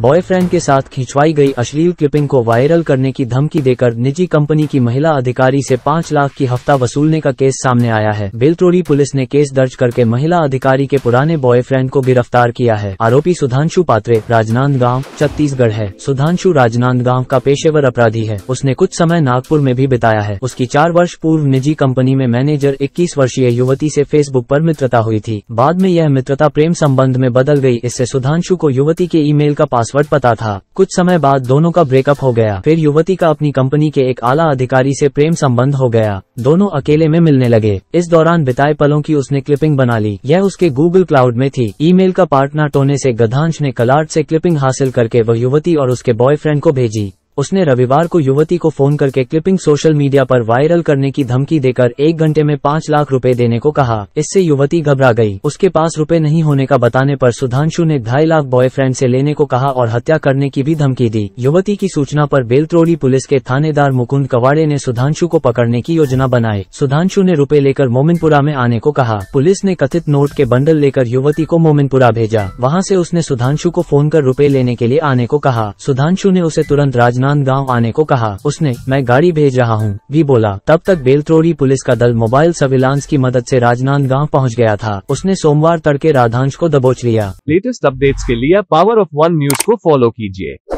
boyfriend के साथ खिंचवाई गई अश्लील क्लिपिंग को वायरल करने की धमकी देकर निजी कंपनी की महिला अधिकारी से पाँच लाख की हफ्ता वसूलने का केस सामने आया है बेलटोरी पुलिस ने केस दर्ज करके महिला अधिकारी के पुराने बॉयफ्रेंड को गिरफ्तार किया है आरोपी सुधांशु पात्रे राजनांदगांव छत्तीसगढ़ है सुधांशु राजनांदगांव का पेशेवर अपराधी है उसने कुछ समय नागपुर में भी बिताया है उसकी चार वर्ष पूर्व निजी कंपनी में मैनेजर इक्कीस वर्षीय युवती ऐसी फेसबुक आरोप मित्रता हुई थी बाद में यह मित्रता प्रेम संबंध में बदल गयी इससे सुधांशु को युवती के ई का पास पासवर्ड पता था कुछ समय बाद दोनों का ब्रेकअप हो गया फिर युवती का अपनी कंपनी के एक आला अधिकारी से प्रेम संबंध हो गया दोनों अकेले में मिलने लगे इस दौरान बिताए पलों की उसने क्लिपिंग बना ली यह उसके गूगल क्लाउड में थी ईमेल का पार्टनर टोने से गधांश ने कलार्ड से क्लिपिंग हासिल करके वह युवती और उसके बॉयफ्रेंड को भेजी उसने रविवार को युवती को फोन करके क्लिपिंग सोशल मीडिया पर वायरल करने की धमकी देकर एक घंटे में पाँच लाख रुपए देने को कहा इससे युवती घबरा गई उसके पास रुपए नहीं होने का बताने पर सुधांशु ने ढाई लाख बॉयफ्रेंड से लेने को कहा और हत्या करने की भी धमकी दी युवती की सूचना पर बेलत्रोड़ी पुलिस के थानेदार मुकुंद कवाड़े ने सुधांशु को पकड़ने की योजना बनाई सुधांशु ने रूपए लेकर मोमिनपुरा में आने को कहा पुलिस ने कथित नोट के बंडल लेकर युवती को मोमिनपुरा भेजा वहाँ ऐसी उसने सुधांशु को फोन कर रूपए लेने के लिए आने को कहा सुधांशु ने उसे तुरंत राजनाथ दरमियान गांव आने को कहा उसने मैं गाड़ी भेज रहा हूं, भी बोला तब तक बेलत्रोड़ी पुलिस का दल मोबाइल सर्विलांस की मदद से गांव पहुंच गया था उसने सोमवार तड़के राधांश को दबोच लिया लेटेस्ट अपडेट्स के लिए पावर ऑफ वन न्यूज को फॉलो कीजिए